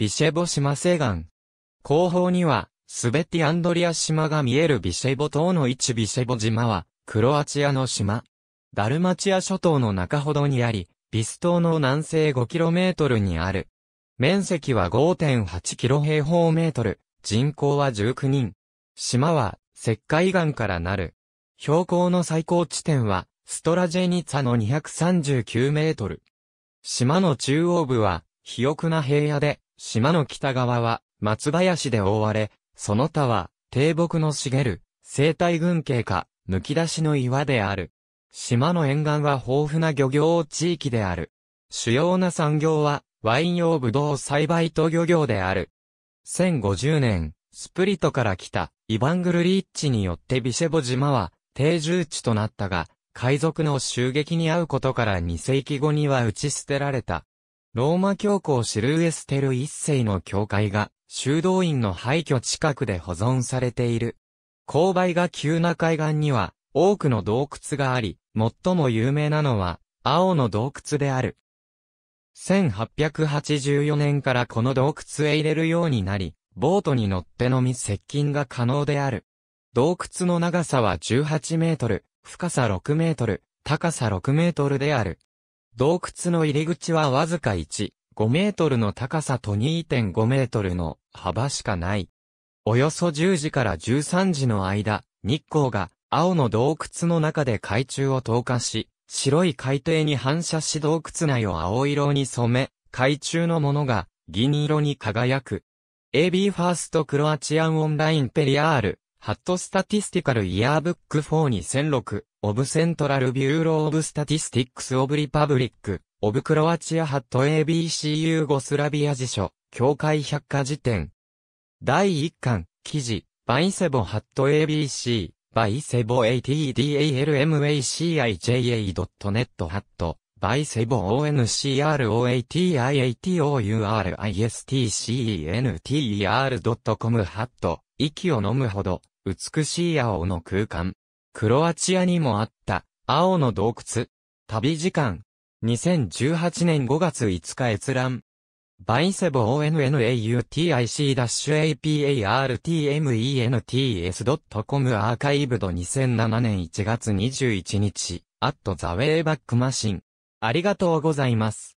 ビシェボ島西岸。後方には、スベティアンドリア島が見えるビシェボ島の位置ビシェボ島は、クロアチアの島。ダルマチア諸島の中ほどにあり、ビス島の南西 5km にある。面積は5.8キロ平方メートル、人口は19人。島は、石灰岩からなる。標高の最高地点は、ストラジェニツァの239メートル。島の中央部は、肥沃な平野で、島の北側は松林で覆われ、その他は低木の茂る生態群系か、剥き出しの岩である。島の沿岸は豊富な漁業地域である。主要な産業は、ワイン用ブドウ栽培と漁業である。1050年、スプリトから来た、イヴァングルリッチによってビシェボ島は、定住地となったが、海賊の襲撃に遭うことから2世紀後には打ち捨てられた。ローマ教皇シルエステル一世の教会が、修道院の廃墟近くで保存されている。勾配が急な海岸には、多くの洞窟があり、最も有名なのは、青の洞窟である。1884年からこの洞窟へ入れるようになり、ボートに乗ってのみ接近が可能である。洞窟の長さは18メートル、深さ6メートル、高さ6メートルである。洞窟の入り口はわずか1、5メートルの高さと2.5メートルの幅しかない。およそ10時から13時の間、日光が青の洞窟の中で海中を透過し、白い海底に反射し洞窟内を青色に染め、海中のものが銀色に輝く。AB ファーストクロアチアンオンラインペリアールハットスタティスティカルイヤーブック4 2006オブセントラルビューローオブスタティスティックスオブリパブリックオブクロアチアハット ABC ユーゴスラビア辞書協会百科辞典第1巻記事バイセボハット ABC バイセボ ATDALMACIJA.net ハットバイセボ ONCROATIATOURISTCENTER.com ハット息を飲むほど、美しい青の空間。クロアチアにもあった、青の洞窟。旅時間。2018年5月5日閲覧。バイセボ onnautiC-apartments.com アーカイブド2007年1月21日、アットザウェイバックマシン。ありがとうございます。